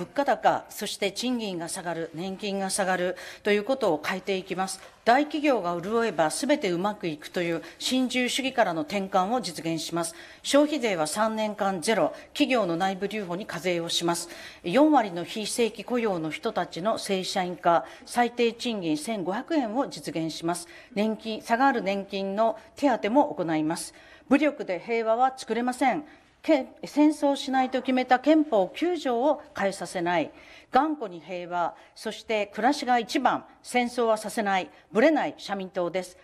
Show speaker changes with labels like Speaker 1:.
Speaker 1: 物価高、そして賃金が下がる、年金が下がるということを変えていきます。大企業が潤えば全てうまくいくという新自由主義からの転換を実現します。消費税は3年間ゼロ、企業の内部留保に課税をします。4割の非正規雇用の人たちの正社員化、最低賃金1500円を実現します。年金、差がある年金の手当も行います。武力で平和は作れません。戦争しないと決めた憲法9条を変えさせない、頑固に平和、そして暮らしが一番、戦争はさせない、ぶれない社民党です。